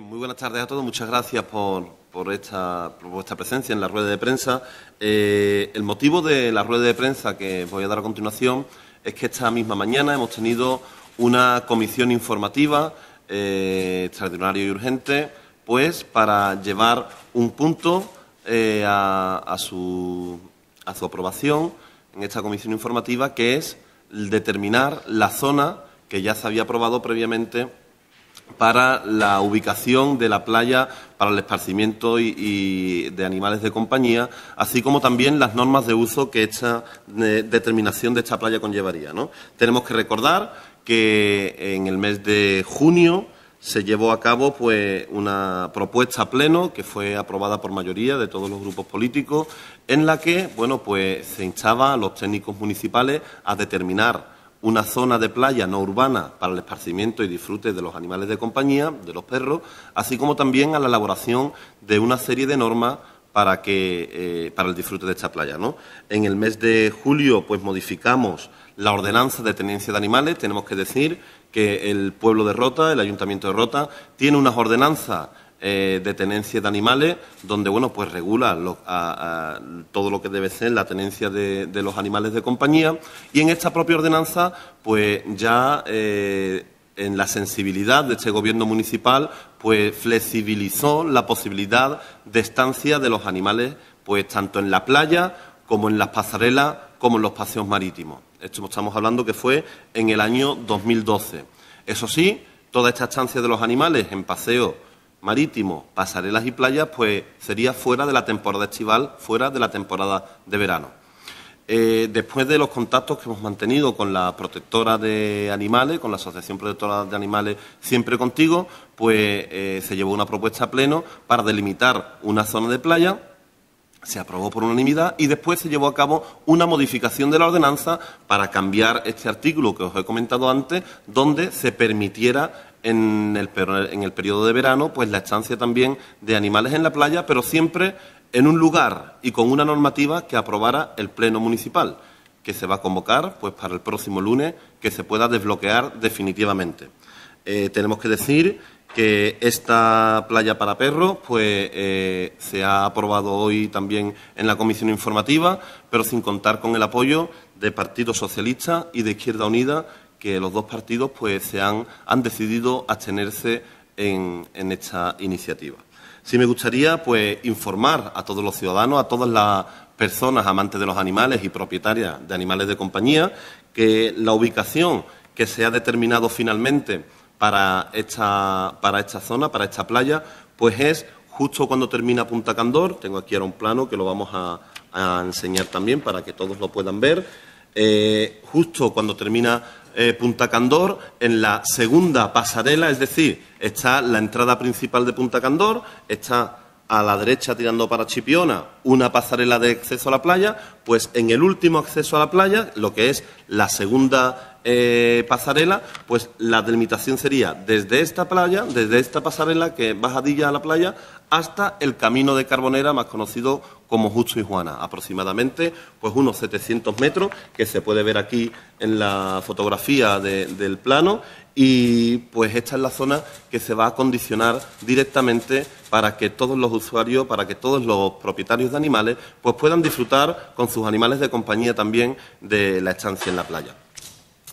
muy buenas tardes a todos. Muchas gracias por, esta, vuestra presencia en la rueda de prensa. Eh, el motivo de la rueda de prensa que voy a dar a continuación es que esta misma mañana hemos tenido una comisión informativa eh, extraordinaria y urgente, pues para llevar un punto eh, a, a, su, a su aprobación en esta comisión informativa, que es determinar la zona que ya se había aprobado previamente para la ubicación de la playa para el esparcimiento y, de animales de compañía, así como también las normas de uso que esta eh, determinación de esta playa conllevaría. Tenemos que recordar que en el mes de junio se llevó a cabo pues, una propuesta pleno que fue aprobada por mayoría de todos los grupos políticos, en la que bueno, pues, se instaba a los técnicos municipales a determinar una zona de playa no urbana para el esparcimiento y disfrute de los animales de compañía, de los perros, así como también a la elaboración de una serie de normas para, que, eh, para el disfrute de esta playa. ¿no? En el mes de julio pues, modificamos la ordenanza de tenencia de animales. Tenemos que decir que el pueblo de Rota, el ayuntamiento de Rota, tiene unas ordenanzas eh, de tenencia de animales, donde bueno, pues regula todo lo que debe ser la tenencia de, los animales de compañía. Y en esta propia ordenanza, pues ya eh, en la sensibilidad de este gobierno municipal, pues flexibilizó la posibilidad de estancia de los animales, pues tanto en la playa como en las pasarelas, como en los paseos marítimos. Esto estamos hablando que fue en el año 2012. Eso sí, toda esta estancia de los animales en paseos marítimo, pasarelas y playas, pues sería fuera de la temporada estival, fuera de la temporada de verano. Eh, después de los contactos que hemos mantenido con la protectora de animales, con la Asociación Protectora de Animales Siempre Contigo, pues eh, se llevó una propuesta a pleno para delimitar una zona de playa se aprobó por unanimidad y después se llevó a cabo una modificación de la ordenanza para cambiar este artículo que os he comentado antes, donde se permitiera en el, periodo de verano pues la estancia también de animales en la playa, pero siempre en un lugar y con una normativa que aprobara el Pleno Municipal, que se va a convocar pues para el próximo lunes, que se pueda desbloquear definitivamente. Eh, tenemos que decir que esta playa para perros pues, eh, se ha aprobado hoy también en la comisión informativa, pero sin contar con el apoyo de Partido Socialista y de Izquierda Unida, que los dos partidos pues, se han, han decidido abstenerse en, en esta iniciativa. Sí me gustaría pues, informar a todos los ciudadanos, a todas las personas amantes de los animales y propietarias de animales de compañía, que la ubicación que se ha determinado finalmente para esta, para esta zona, para esta playa, pues es justo cuando termina Punta Candor, tengo aquí ahora un plano que lo vamos a, enseñar también para que todos lo puedan ver, eh, justo cuando termina eh, Punta Candor, en la segunda pasarela, es decir, está la entrada principal de Punta Candor, está a la derecha tirando para Chipiona, una pasarela de acceso a la playa, pues en el último acceso a la playa, lo que es la segunda eh, pasarela, pues la delimitación sería desde esta playa, desde esta pasarela que es bajadilla a la playa, hasta el camino de Carbonera, más conocido como Justo y Juana, aproximadamente pues unos 700 metros, que se puede ver aquí en la fotografía del plano, y pues esta es la zona que se va a condicionar directamente para que todos los usuarios, para que todos los propietarios de animales, pues puedan disfrutar con sus animales de compañía también de la estancia en la playa.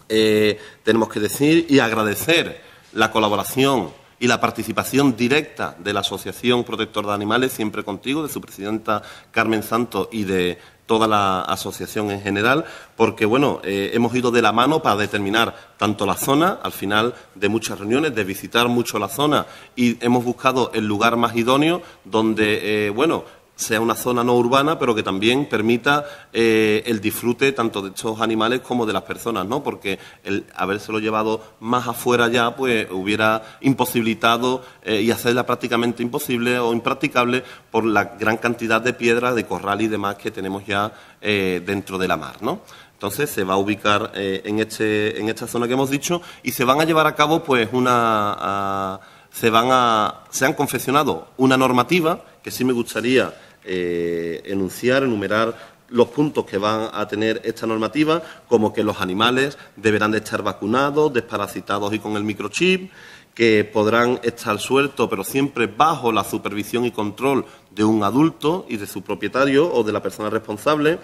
Eh, tenemos que decir y agradecer la colaboración y la participación directa de la Asociación Protector de Animales, siempre contigo, de su presidenta Carmen Santos y de toda la asociación en general, porque bueno, eh, hemos ido de la mano para determinar tanto la zona, al final de muchas reuniones, de visitar mucho la zona, y hemos buscado el lugar más idóneo donde, eh, bueno, sea una zona no urbana, pero que también permita eh, el disfrute tanto de estos animales como de las personas, ¿no? Porque el habérselo llevado más afuera ya, pues hubiera imposibilitado eh, y hacerla prácticamente imposible o impracticable por la gran cantidad de piedras, de corral y demás que tenemos ya eh, dentro de la mar, ¿no? Entonces se va a ubicar en, este, en esta zona que hemos dicho y se van a llevar a cabo, pues, una... se van a, se han confeccionado una normativa que sí me gustaría eh, enunciar, enumerar los puntos que van a tener esta normativa, como que los animales deberán de estar vacunados, desparasitados y con el microchip, que podrán estar sueltos, pero siempre bajo la supervisión y control de un adulto y de su propietario o de la persona responsable.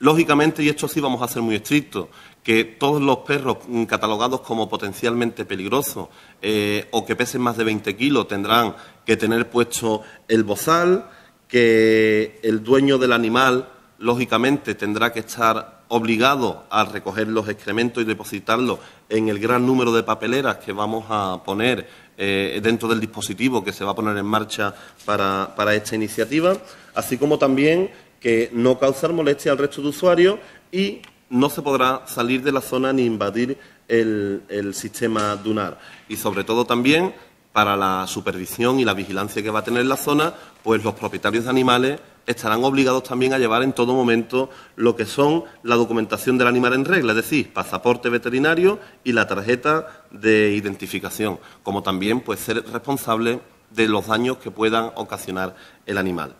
Lógicamente, y esto sí vamos a ser muy estrictos, que todos los perros catalogados como potencialmente peligrosos eh, o que pesen más de 20 kilos tendrán que tener puesto el bozal, que el dueño del animal, lógicamente, tendrá que estar obligado a recoger los excrementos y depositarlos en el gran número de papeleras que vamos a poner eh, dentro del dispositivo que se va a poner en marcha para, esta iniciativa, así como también que no causar molestia al resto de usuarios y no se podrá salir de la zona ni invadir el, el, sistema dunar. Y sobre todo también para la supervisión y la vigilancia que va a tener la zona, pues los propietarios de animales estarán obligados también a llevar en todo momento lo que son la documentación del animal en regla, es decir, pasaporte veterinario y la tarjeta de identificación, como también pues, ser responsable de los daños que puedan ocasionar el animal.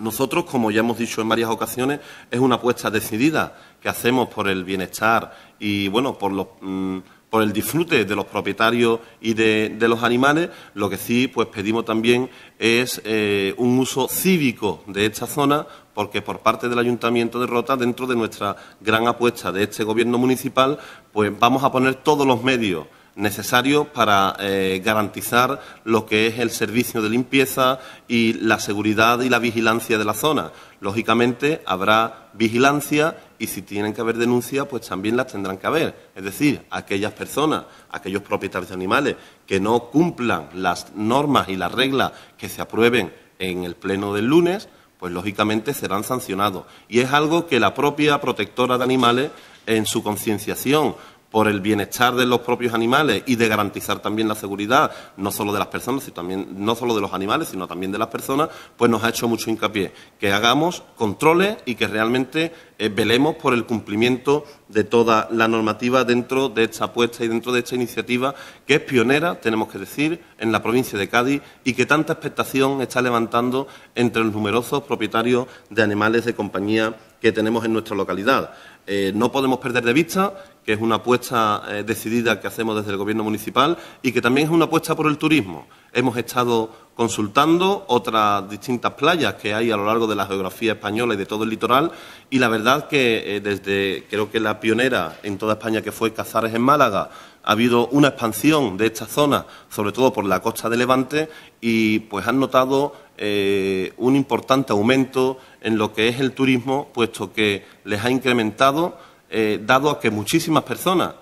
Nosotros, como ya hemos dicho en varias ocasiones, es una apuesta decidida que hacemos por el bienestar y bueno, por los mm, por el disfrute de los propietarios y de, los animales. Lo que sí, pues pedimos también es eh, un uso cívico de esta zona, porque por parte del Ayuntamiento de Rota, dentro de nuestra gran apuesta de este Gobierno municipal, pues vamos a poner todos los medios necesario para eh, garantizar lo que es el servicio de limpieza y la seguridad y la vigilancia de la zona. Lógicamente habrá vigilancia y si tienen que haber denuncias, pues también las tendrán que haber. Es decir, aquellas personas, aquellos propietarios de animales que no cumplan las normas y las reglas que se aprueben en el pleno del lunes, pues lógicamente serán sancionados. Y es algo que la propia protectora de animales en su concienciación por el bienestar de los propios animales y de garantizar también la seguridad, no solo de las personas, también, no solo de los animales, sino también de las personas, pues nos ha hecho mucho hincapié que hagamos controles y que realmente eh, velemos por el cumplimiento de toda la normativa dentro de esta apuesta y dentro de esta iniciativa que es pionera, tenemos que decir, en la provincia de Cádiz y que tanta expectación está levantando entre los numerosos propietarios de animales de compañía que tenemos en nuestra localidad. Eh, no podemos perder de vista que es una apuesta eh, decidida que hacemos desde el Gobierno municipal y que también es una apuesta por el turismo. Hemos estado consultando otras distintas playas que hay a lo largo de la geografía española y de todo el litoral y la verdad que eh, desde creo que la pionera en toda España que fue Cazares en Málaga ha habido una expansión de esta zona, sobre todo por la costa de Levante, y pues han notado eh, un importante aumento en lo que es el turismo, puesto que les ha incrementado, eh, dado a que muchísimas personas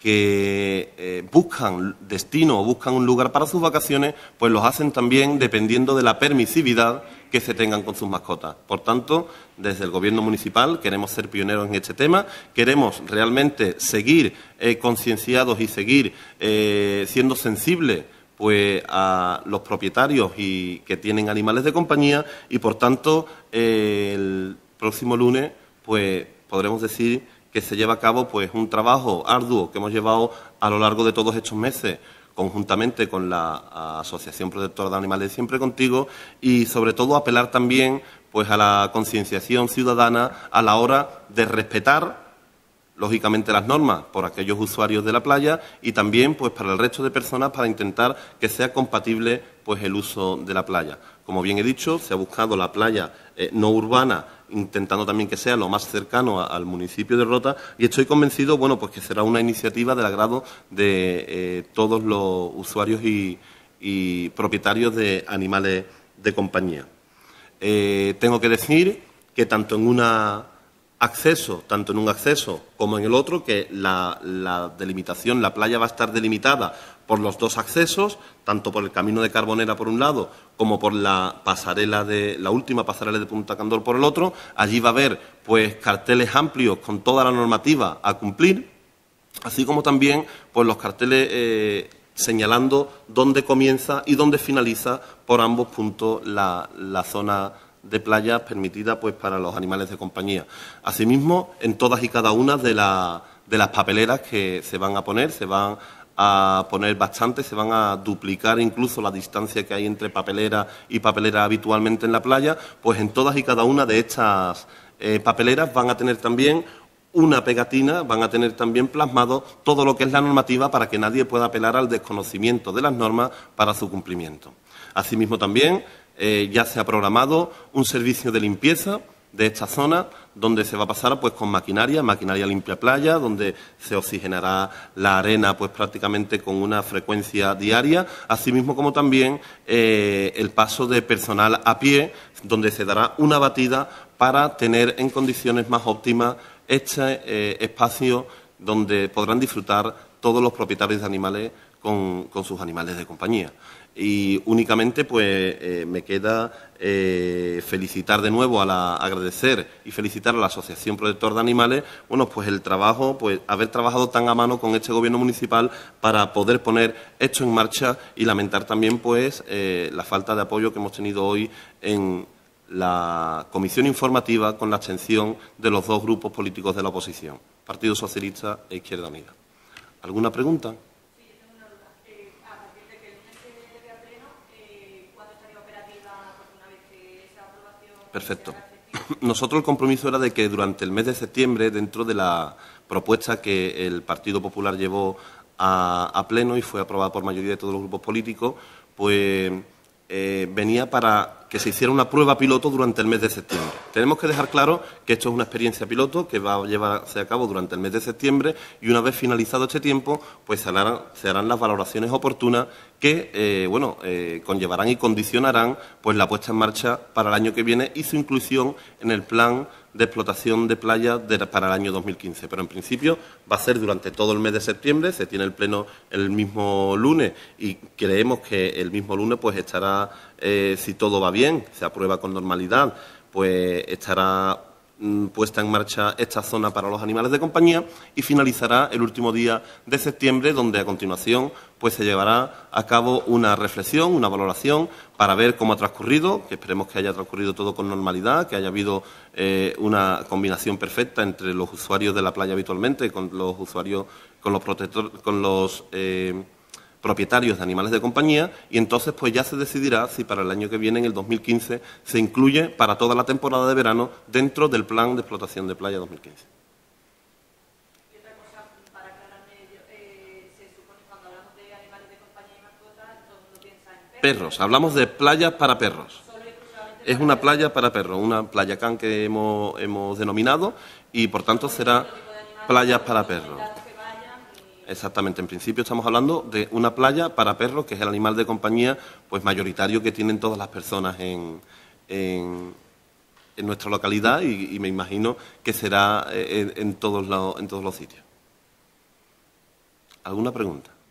que eh, buscan destino o buscan un lugar para sus vacaciones, pues los hacen también dependiendo de la permisividad que se tengan con sus mascotas. Por tanto, desde el Gobierno municipal queremos ser pioneros en este tema, queremos realmente seguir eh, concienciados y seguir eh, siendo sensibles pues a los propietarios y que tienen animales de compañía y por tanto el próximo lunes pues podremos decir que se lleva a cabo pues un trabajo arduo que hemos llevado a lo largo de todos estos meses conjuntamente con la Asociación Protectora de Animales Siempre Contigo y, sobre todo, apelar también pues, a la concienciación ciudadana a la hora de respetar lógicamente las normas por aquellos usuarios de la playa y también pues para el resto de personas para intentar que sea compatible pues el uso de la playa. Como bien he dicho, se ha buscado la playa eh, no urbana intentando también que sea lo más cercano al municipio de Rota y estoy convencido, bueno, pues que será una iniciativa del agrado de eh, todos los usuarios y, propietarios de animales de compañía. Eh, tengo que decir que tanto en una acceso, tanto en un acceso como en el otro, que la, delimitación, la playa va a estar delimitada por los dos accesos, tanto por el camino de Carbonera por un lado como por la pasarela de la última pasarela de Punta Candor por el otro. Allí va a haber pues carteles amplios con toda la normativa a cumplir, así como también pues los carteles eh, señalando dónde comienza y dónde finaliza por ambos puntos la, la zona de playas permitidas pues, para los animales de compañía. Asimismo, en todas y cada una de, de las papeleras que se van a poner, se van a poner bastante, se van a duplicar incluso la distancia que hay entre papelera y papelera habitualmente en la playa, pues en todas y cada una de estas eh, papeleras van a tener también una pegatina, van a tener también plasmado todo lo que es la normativa para que nadie pueda apelar al desconocimiento de las normas para su cumplimiento. Asimismo también eh, ya se ha programado un servicio de limpieza de esta zona donde se va a pasar pues, con maquinaria, maquinaria limpia playa, donde se oxigenará la arena pues prácticamente con una frecuencia diaria, así mismo como también eh, el paso de personal a pie, donde se dará una batida para tener en condiciones más óptimas este eh, espacio donde podrán disfrutar todos los propietarios de animales con sus animales de compañía. Y únicamente pues eh, me queda eh, felicitar de nuevo a agradecer y felicitar a la Asociación Protector de Animales, bueno, pues el trabajo, pues haber trabajado tan a mano con este gobierno municipal para poder poner esto en marcha y lamentar también pues eh, la falta de apoyo que hemos tenido hoy en la comisión informativa con la abstención de los dos grupos políticos de la oposición, Partido Socialista e Izquierda Unida. ¿Alguna pregunta? Perfecto. Nosotros el compromiso era de que durante el mes de septiembre, dentro de la propuesta que el Partido Popular llevó a, pleno y fue aprobada por mayoría de todos los grupos políticos, pues eh, venía para que se hiciera una prueba piloto durante el mes de septiembre. Tenemos que dejar claro que esto es una experiencia piloto que va a llevarse a cabo durante el mes de septiembre y una vez finalizado este tiempo, pues se harán, las valoraciones oportunas que, eh, bueno, eh, conllevarán y condicionarán pues la puesta en marcha para el año que viene y su inclusión en el plan de explotación de playa para el año 2015. Pero en principio va a ser durante todo el mes de septiembre, se tiene el pleno el mismo lunes y creemos que el mismo lunes pues estará, eh, si todo va bien, se aprueba con normalidad, pues estará Mm, puesta en marcha esta zona para los animales de compañía y finalizará el último día de septiembre, donde a continuación pues se llevará a cabo una reflexión, una valoración para ver cómo ha transcurrido, que esperemos que haya transcurrido todo con normalidad, que haya habido eh, una combinación perfecta entre los usuarios de la playa habitualmente con los usuarios, con los protectores, con los eh, propietarios de animales de compañía y entonces pues ya se decidirá si para el año que viene, en el 2015, se incluye para toda la temporada de verano dentro del plan de explotación de playa 2015. Eh, perros, hablamos de playas para perros. Es una playa para perros, una playa can que hemos, hemos denominado y por tanto será playas para perros. Exactamente, en principio estamos hablando de una playa para perros, que es el animal de compañía pues mayoritario que tienen todas las personas en, en, nuestra localidad y, me imagino que será eh, en, en todos los, en todos los sitios. ¿Alguna pregunta?